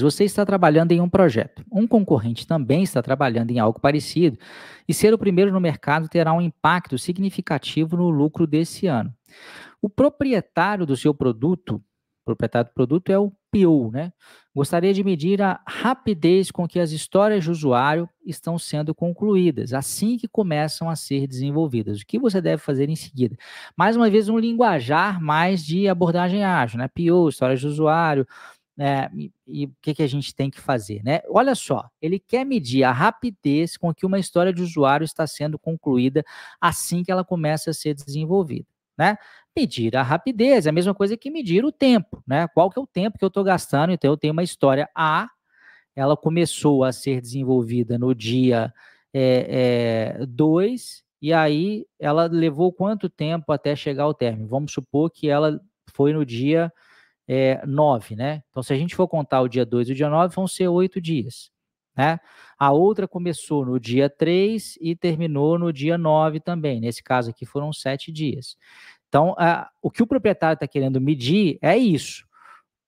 Você está trabalhando em um projeto. Um concorrente também está trabalhando em algo parecido, e ser o primeiro no mercado terá um impacto significativo no lucro desse ano. O proprietário do seu produto, proprietário do produto é o PO, né? Gostaria de medir a rapidez com que as histórias de usuário estão sendo concluídas, assim que começam a ser desenvolvidas. O que você deve fazer em seguida? Mais uma vez, um linguajar mais de abordagem ágil, né? PO, histórias de usuário, né, e o que, que a gente tem que fazer, né? Olha só, ele quer medir a rapidez com que uma história de usuário está sendo concluída assim que ela começa a ser desenvolvida, né? Medir a rapidez é a mesma coisa que medir o tempo, né? Qual que é o tempo que eu estou gastando? Então, eu tenho uma história A, ela começou a ser desenvolvida no dia 2, é, é, e aí ela levou quanto tempo até chegar ao término? Vamos supor que ela foi no dia é, nove, né? Então, se a gente for contar o dia 2 e o dia 9, vão ser oito dias, né? A outra começou no dia 3 e terminou no dia 9 também. Nesse caso aqui foram sete dias. Então, a, o que o proprietário está querendo medir é isso.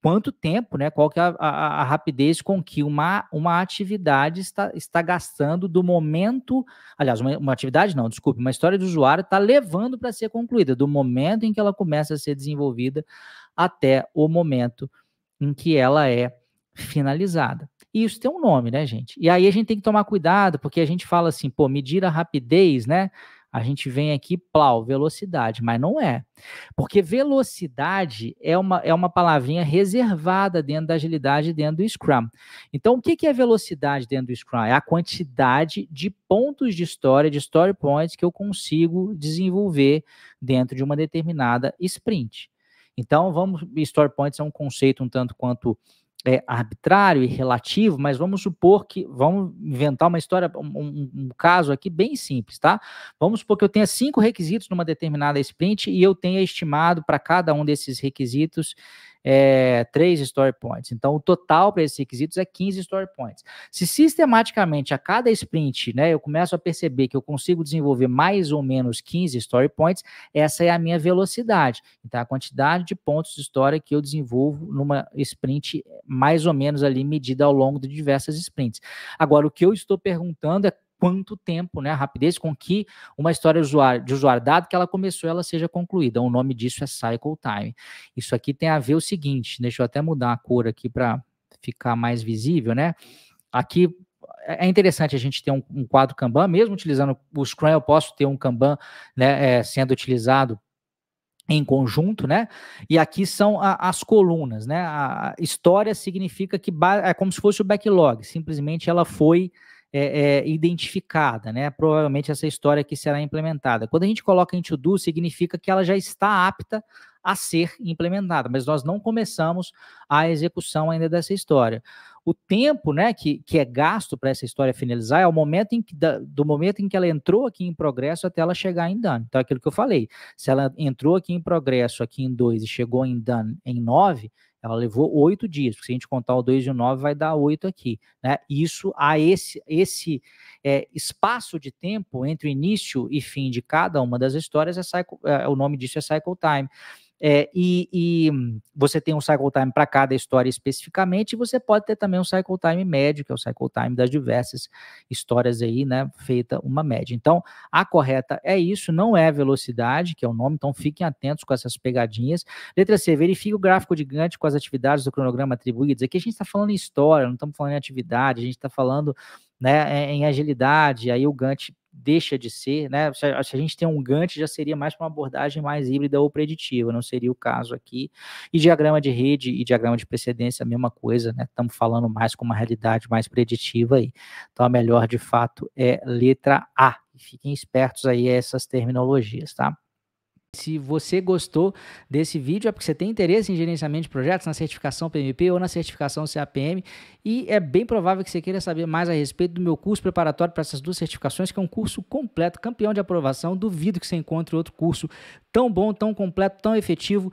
Quanto tempo, né? Qual que é a, a, a rapidez com que uma, uma atividade está, está gastando do momento. Aliás, uma, uma atividade não, desculpe, uma história de usuário está levando para ser concluída, do momento em que ela começa a ser desenvolvida até o momento em que ela é finalizada. E isso tem um nome, né, gente? E aí a gente tem que tomar cuidado, porque a gente fala assim, pô, medir a rapidez, né? A gente vem aqui, plau, velocidade, mas não é. Porque velocidade é uma, é uma palavrinha reservada dentro da agilidade, dentro do Scrum. Então, o que, que é velocidade dentro do Scrum? É a quantidade de pontos de história, de story points que eu consigo desenvolver dentro de uma determinada sprint. Então, vamos, story points é um conceito um tanto quanto é, arbitrário e relativo, mas vamos supor que, vamos inventar uma história, um, um, um, caso aqui bem simples, tá? Vamos supor que eu tenha cinco requisitos numa determinada sprint e eu tenha estimado para cada um desses requisitos é, 3 story points. Então, o total para esses requisitos é 15 story points. Se sistematicamente a cada sprint, né, eu começo a perceber que eu consigo desenvolver mais ou menos 15 story points, essa é a minha velocidade. Então, é a quantidade de pontos de história que eu desenvolvo numa sprint mais ou menos ali medida ao longo de diversas sprints. Agora, o que eu estou perguntando é quanto tempo, né, a rapidez com que uma história de usuário, de usuário dado que ela começou, ela seja concluída. O nome disso é cycle time. Isso aqui tem a ver o seguinte, deixa eu até mudar a cor aqui para ficar mais visível, né? Aqui é, é interessante a gente ter um, um, quadro Kanban, mesmo utilizando o Scrum, eu posso ter um Kanban né, é, sendo utilizado em conjunto, né? E aqui são a, as colunas, né? A história significa que é como se fosse o backlog, simplesmente ela foi é, é, identificada, né? Provavelmente essa história que será implementada. Quando a gente coloca into do, significa que ela já está apta a ser implementada, mas nós não começamos a execução ainda dessa história. O tempo, né, que, que é gasto para essa história finalizar é o momento em que, da, do momento em que ela entrou aqui em progresso até ela chegar em done. Então, é aquilo que eu falei, se ela entrou aqui em progresso aqui em 2 e chegou em done em 9, ela levou oito dias, porque se a gente contar o 2 e o 9, vai dar oito aqui. Né? Isso a esse, esse é, espaço de tempo entre o início e fim de cada uma das histórias, é cycle, é, o nome disso é cycle time. É, e, e, você tem um cycle time para cada história especificamente, e você pode ter também um cycle time médio, que é o cycle time das diversas histórias aí, né? Feita uma média. Então, a correta é isso, não é velocidade, que é o nome, então fiquem atentos com essas pegadinhas. Letra C, verifique o gráfico de Gantt com as atividades do cronograma atribuídas. Aqui a gente está falando em história, não estamos falando em atividade, a gente está falando né, em agilidade, aí o Gantt deixa de ser, né? Se a, se a gente tem um Gantt, já seria mais para uma abordagem mais híbrida ou preditiva, não seria o caso aqui. E diagrama de rede e diagrama de precedência, a mesma coisa, né? Estamos falando mais com uma realidade mais preditiva aí. Então, a melhor de fato é letra A. Fiquem espertos aí a essas terminologias, tá? Se você gostou desse vídeo, é porque você tem interesse em gerenciamento de projetos, na certificação PMP ou na certificação CAPM, e é bem provável que você queira saber mais a respeito do meu curso preparatório para essas duas certificações, que é um curso completo, campeão de aprovação. Duvido que você encontre outro curso tão bom, tão completo, tão efetivo,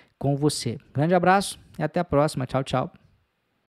com você. Grande abraço e até a próxima. Tchau, tchau.